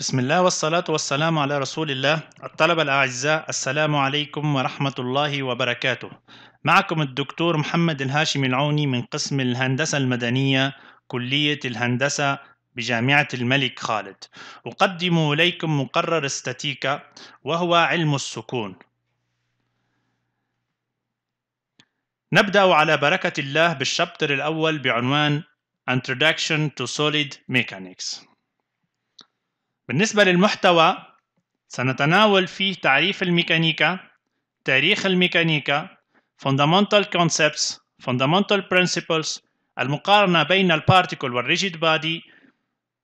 بسم الله والصلاة والسلام على رسول الله الطلبة الأعزاء السلام عليكم ورحمة الله وبركاته معكم الدكتور محمد الهاشمي العوني من قسم الهندسة المدنية كلية الهندسة بجامعة الملك خالد أقدم إليكم مقرر استاتيكا وهو علم السكون نبدأ على بركة الله بالشابتر الأول بعنوان Introduction to Solid Mechanics بالنسبة للمحتوى سنتناول فيه تعريف الميكانيكا تاريخ الميكانيكا fundamental concepts fundamental principles المقارنة بين البارتيكل والريجيد بادي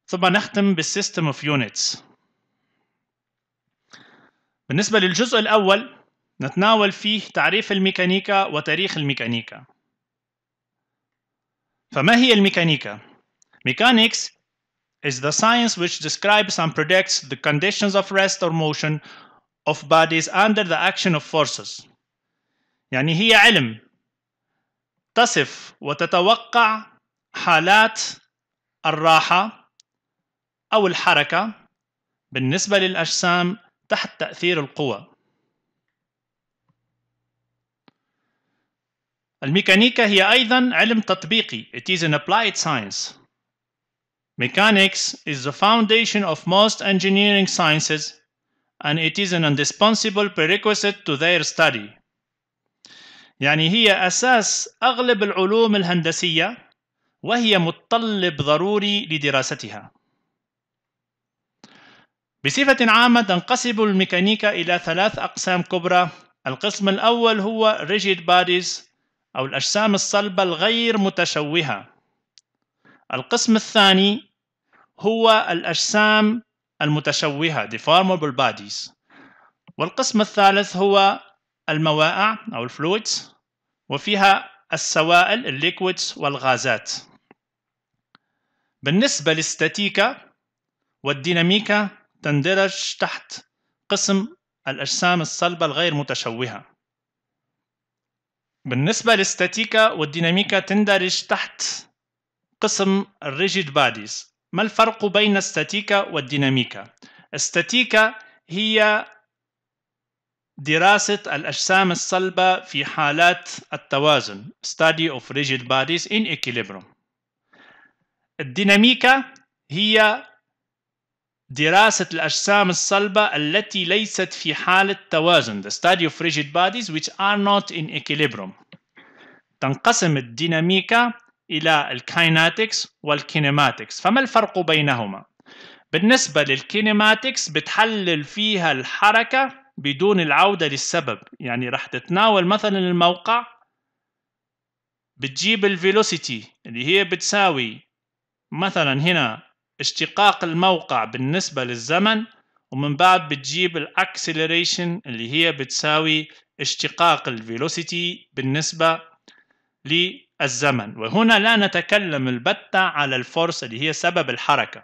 ثم نختم بالسيستم اوف يونتس بالنسبة للجزء الأول نتناول فيه تعريف الميكانيكا وتاريخ الميكانيكا فما هي الميكانيكا؟ Mechanics is the science which describes and predicts the conditions of rest or motion of bodies under the action of forces. يعني هي علم تصف وتتوقع حالات الراحة أو الحركة بالنسبة للأجسام تحت تأثير القوى. الميكانيكا هي أيضا علم تطبيقي. It is an applied science. Mechanics is the foundation of most engineering sciences, and it is an indispensable prerequisite to their study. يعني هي أساس أغلب العلوم الهندسية وهي متطلب ضروري لدراستها. بصفة عامة تنقسم الميكانيكا إلى ثلاث أقسام كبرى القسم الأول هو rigid bodies أو الأجسام الصلبة الغير متشوهة القسم الثاني هو الأجسام المتشوهة deformable bodies والقسم الثالث هو الموائع أو الفلويدز وفيها السوائل الليكويدز والغازات بالنسبة للستاتيكا والديناميكا تندرج تحت قسم الأجسام الصلبة الغير متشوهة بالنسبة للستاتيكا والديناميكا تندرج تحت قسم الريجيد باديز ما الفرق بين الستاتيكا والديناميكا؟ الستاتيكا هي دراسة الأجسام الصلبة في حالات التوازن study of rigid bodies in equilibrium الديناميكا هي دراسة الأجسام الصلبة التي ليست في حالة توازن the study of rigid bodies which are not in equilibrium تنقسم الديناميكا إلى الكايناتكس والكينيماتكس فما الفرق بينهما؟ بالنسبة للكينيماتكس بتحلل فيها الحركة بدون العودة للسبب يعني راح تتناول مثلا الموقع بتجيب الفيلوسيتي اللي هي بتساوي مثلا هنا اشتقاق الموقع بالنسبة للزمن ومن بعد بتجيب الاكسلريشن اللي هي بتساوي اشتقاق الفيلوسيتي بالنسبة الزمن وهنا لا نتكلم البتة على الفورس اللي هي سبب الحركة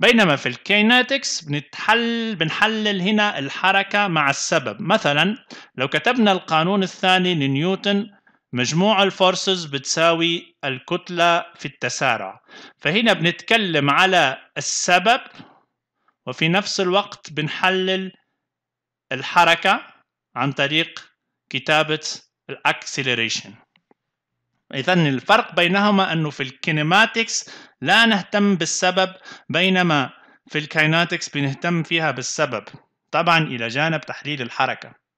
بينما في الكيناتكس بنتحل بنحلل هنا الحركة مع السبب مثلا لو كتبنا القانون الثاني لنيوتن مجموع الفورسز بتساوي الكتلة في التسارع فهنا بنتكلم على السبب وفي نفس الوقت بنحلل الحركة عن طريق كتابة الأكسيليريشن إذا الفرق بينهما أنه في الكينيماتكس لا نهتم بالسبب بينما في الكيناتكس بنهتم فيها بالسبب طبعا إلى جانب تحليل الحركة